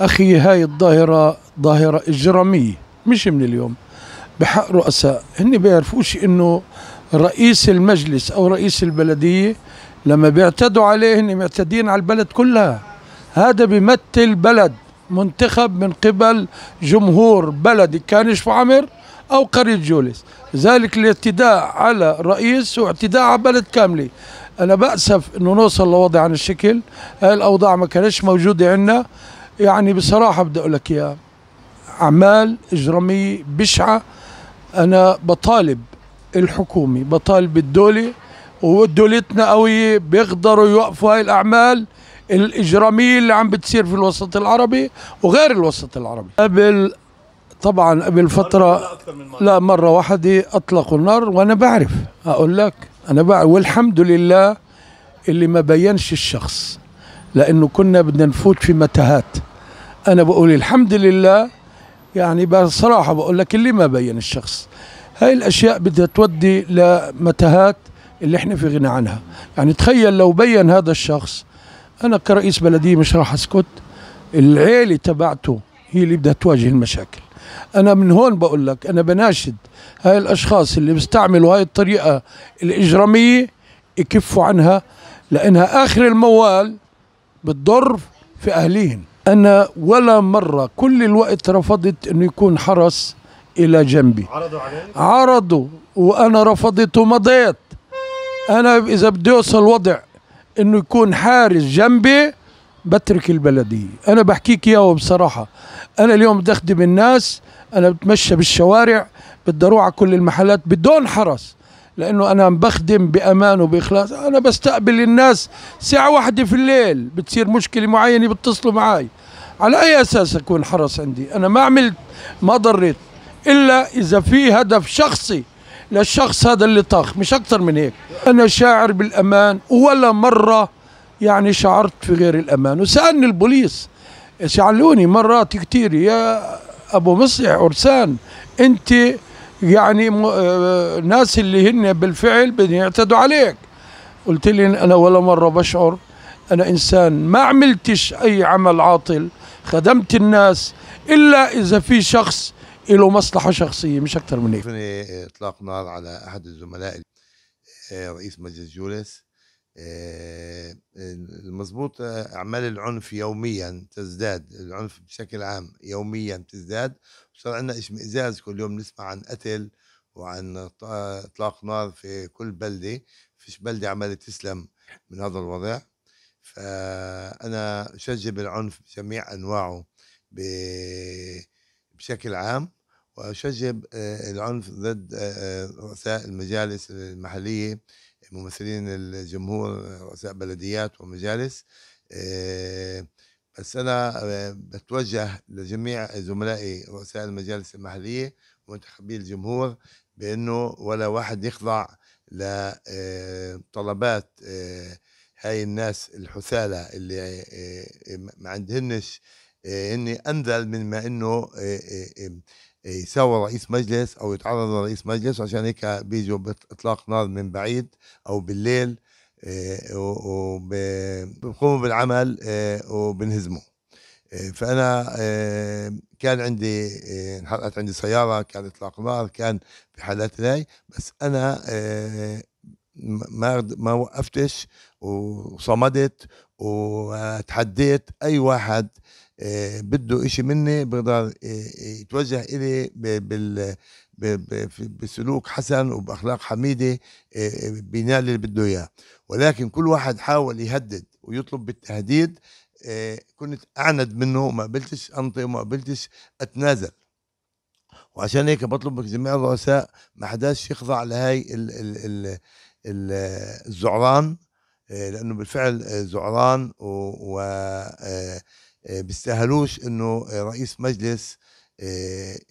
أخي هاي الظاهرة ظاهرة إجرامية مش من اليوم بحق رؤساء هن بيعرفوش إنه رئيس المجلس أو رئيس البلدية لما بيعتدوا عليه هن معتدين على البلد كلها هذا بيمثل بلد منتخب من قبل جمهور بلد كان في عمر أو قرية جوليس ذلك الاعتداء على رئيس واعتداء على بلد كاملة أنا بأسف أنه نوصل لوضع عن الشكل هاي الأوضاع ما كانتش موجودة عندنا يعني بصراحه بدي اقول لك اياها اعمال اجراميه بشعه انا بطالب الحكومه بطالب الدوله ودولتنا قويه بيقدروا يوقفوا هاي الاعمال الاجراميه اللي عم بتصير في الوسط العربي وغير الوسط العربي قبل طبعا قبل فتره لا مره واحده اطلقوا النار وانا بعرف اقول لك انا بعرف والحمد لله اللي ما بينش الشخص لأنه كنا بدنا نفوت في متاهات أنا بقول الحمد لله يعني بصراحة بقول لك اللي ما بين الشخص هاي الأشياء بدها تودي لمتاهات اللي احنا في غنى عنها يعني تخيل لو بين هذا الشخص أنا كرئيس بلدية مش راح أسكت العيلة تبعته هي اللي بدها تواجه المشاكل انا من هون بقول لك انا بناشد هاي الاشخاص اللي بيستعملوا هاي الطريقه الاجراميه يكفوا عنها لانها اخر الموال بتضر في أهليهم أنا ولا مرة كل الوقت رفضت أنه يكون حرس إلى جنبي عرضوا عليك؟ عرضوا وأنا رفضت ومضيت أنا إذا بدي أوصل وضع أنه يكون حارس جنبي بترك البلدية أنا بحكيك إياه بصراحة أنا اليوم بدي أخدم الناس أنا بتمشى بالشوارع بدي أروح على كل المحلات بدون حرس لانه انا بخدم بامان وباخلاص انا بستقبل الناس ساعه واحدة في الليل بتصير مشكله معينه بيتصلوا معي على اي اساس اكون حرس عندي انا ما عملت ما ضريت الا اذا في هدف شخصي للشخص هذا اللي طاخ مش اكثر من هيك انا شاعر بالامان ولا مره يعني شعرت في غير الامان وسالني البوليس سالوني مرات كثير يا ابو مصلح عرسان انت يعني آه، ناس اللي هن بالفعل بدهم يعتدوا عليك قلت لي انا ولا مره بشعر انا انسان ما عملتش اي عمل عاطل خدمت الناس الا اذا في شخص له مصلحه شخصيه مش اكثر من هيك اطلاق نار على احد الزملاء آه، رئيس مجلس جولس آه، المضبوط اعمال العنف يوميا تزداد العنف بشكل عام يوميا تزداد صار عندنا اشمئزاز كل يوم نسمع عن قتل وعن اطلاق نار في كل بلده فيش بلده عماله تسلم من هذا الوضع فانا اشجع بالعنف بجميع انواعه بشكل عام واشجع العنف ضد رؤساء المجالس المحليه ممثلين الجمهور رؤساء بلديات ومجالس بس انا آه، بتوجه لجميع زملائي رؤساء المجالس المحليه ومنتخبي الجمهور بانه ولا واحد يخضع لطلبات آه، آه، هاي الناس الحثاله اللي ما عندهنش اني انذل من ما انه يساوى رئيس مجلس او يتعرض لرئيس مجلس عشان هيك بيجوا باطلاق نار من بعيد او بالليل آه، وبقوموا بالعمل آه، وبنهزموا آه، فانا كان عندي انحرقت عندي سياره كان اطلاق نار كان في حالات هاي بس انا ما ما وقفتش وصمدت وتحديت اي واحد بده إشي مني بقدر يتوجه إلي بسلوك حسن وبأخلاق حميدة آه، آه، بينال اللي بده إياه ولكن كل واحد حاول يهدد ويطلب بالتهديد آه، كنت أعند منه وما قبلتش أنطي وما قبلتش أتنازل وعشان هيك بطلب من جميع الرؤساء ما حداش يخضع لهي ال ال ال الزعران لانه بالفعل زعران و بيستاهلوش انه رئيس مجلس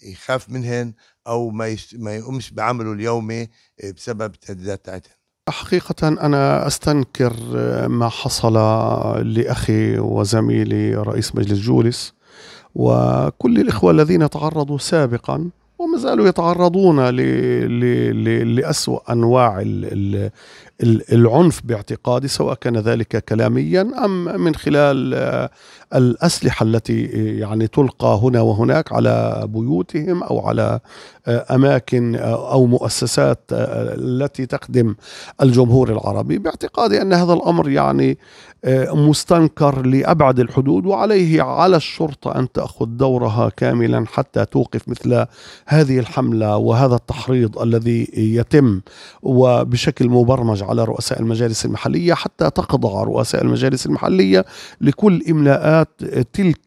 يخاف منهن او ما يش... ما يقومش بعمله اليومي آه، بسبب التهديدات تاعتهم حقيقة أنا أستنكر آه، ما حصل لأخي وزميلي رئيس مجلس جولس وكل الإخوة الذين تعرضوا سابقا وما زالوا يتعرضون ل... ل... ل... لأسوأ أنواع ال... ال... العنف باعتقادي سواء كان ذلك كلاميا أم من خلال آه، الأسلحة التي آه، يعني تلقى هنا وهناك على بيوتهم أو على آه، أماكن أو مؤسسات التي تخدم الجمهور العربي باعتقادي أن هذا الأمر يعني مستنكر لأبعد الحدود وعليه على الشرطة أن تأخذ دورها كاملا حتى توقف مثل هذه الحملة وهذا التحريض الذي يتم وبشكل مبرمج على رؤساء المجالس المحلية حتى تخضع رؤساء المجالس المحلية لكل إملاءات تلك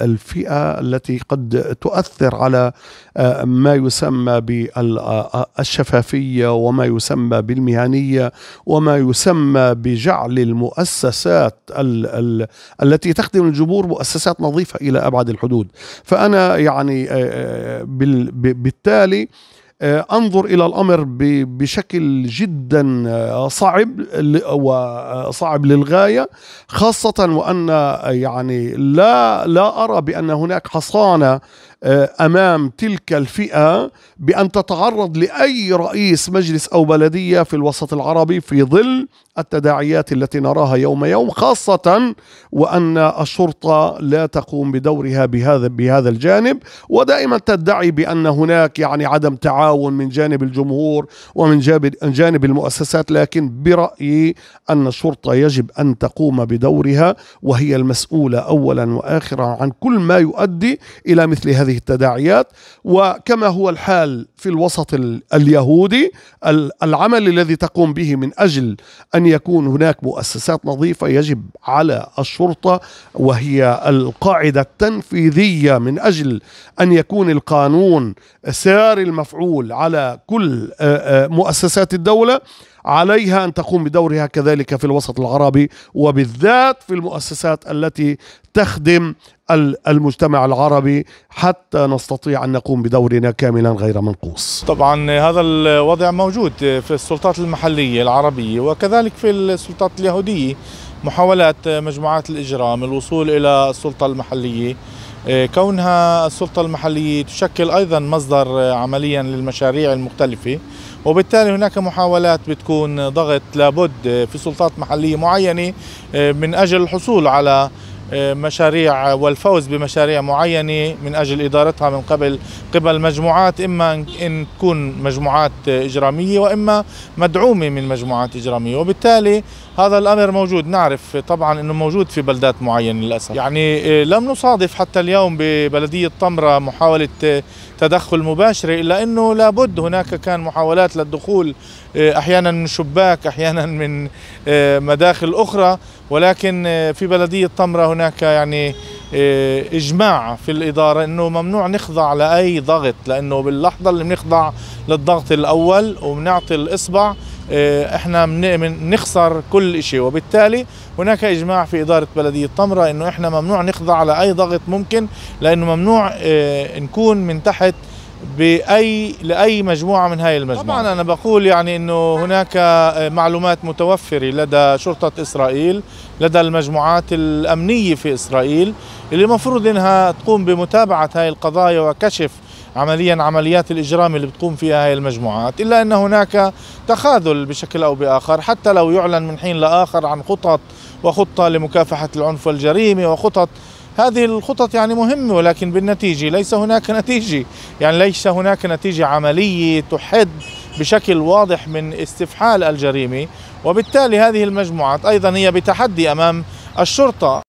الفئة التي قد تؤثر على آه، ما يسمى بالشفافية وما يسمى بالمهنية وما يسمى بجعل المؤسسات التي تخدم الجمهور مؤسسات نظيفة إلى أبعد الحدود فأنا يعني آه، آه، بالتالي آه، انظر الى الامر بشكل جدا آه، صعب وصعب آه، للغايه خاصه وان يعني لا لا ارى بان هناك حصانه آه، امام تلك الفئه بان تتعرض لاي رئيس مجلس او بلديه في الوسط العربي في ظل التداعيات التي نراها يوم يوم خاصه وان الشرطه لا تقوم بدورها بهذا بهذا الجانب ودائما تدعي بان هناك يعني عدم تعاون من جانب الجمهور ومن جانب المؤسسات لكن برايي ان الشرطه يجب ان تقوم بدورها وهي المسؤوله اولا واخرا عن كل ما يؤدي الى مثل هذه هذه التداعيات وكما هو الحال في الوسط اليهودي العمل الذي تقوم به من اجل ان يكون هناك مؤسسات نظيفه يجب على الشرطه وهي القاعده التنفيذيه من اجل ان يكون القانون ساري المفعول على كل آه، آه، مؤسسات الدوله عليها ان تقوم بدورها كذلك في الوسط العربي وبالذات في المؤسسات التي تخدم المجتمع العربي حتى نستطيع أن نقوم بدورنا كاملا غير منقوص طبعا هذا الوضع موجود في السلطات المحلية العربية وكذلك في السلطات اليهودية محاولات مجموعات الإجرام الوصول إلى السلطة المحلية إيه، كونها السلطة المحلية تشكل أيضا مصدر عمليا للمشاريع المختلفة وبالتالي هناك محاولات بتكون ضغط لابد في سلطات محلية معينة إيه، من أجل الحصول على مشاريع والفوز بمشاريع معينة من أجل إدارتها من قبل قبل مجموعات إما أن تكون مجموعات إجرامية وإما مدعومة من مجموعات إجرامية وبالتالي هذا الأمر موجود نعرف طبعا أنه موجود في بلدات معينة للأسف يعني آه، لم نصادف حتى اليوم ببلدية طمرة محاولة آه، تدخل مباشرة إلا أنه لابد هناك كان محاولات للدخول آه، أحيانا من شباك أحيانا من مداخل أخرى ولكن آه، في بلدية طمرة هناك يعني آه، إجماع في الإدارة أنه ممنوع نخضع لأي ضغط لأنه باللحظة اللي بنخضع للضغط الأول وبنعطي الإصبع آه، احنا بنخسر كل شيء وبالتالي هناك اجماع في اداره بلديه طمره انه احنا ممنوع نخضع لأي ضغط ممكن لانه ممنوع نكون من تحت باي لاي مجموعه من هاي المجموعه طبعا انا بقول يعني انه هناك آه، معلومات متوفره لدى شرطه اسرائيل لدى المجموعات الامنيه في اسرائيل اللي المفروض انها تقوم بمتابعه هاي القضايا وكشف عمليا عمليات الاجرام اللي بتقوم فيها هاي المجموعات الا ان هناك تخاذل بشكل او باخر حتى لو يعلن من حين لاخر عن خطط وخطه لمكافحه العنف والجريمه وخطط هذه الخطط يعني مهمة ولكن بالنتيجة ليس هناك نتيجة يعني ليس هناك نتيجة عملية تحد بشكل واضح من استفحال الجريمة وبالتالي هذه المجموعات أيضا هي بتحدي أمام الشرطة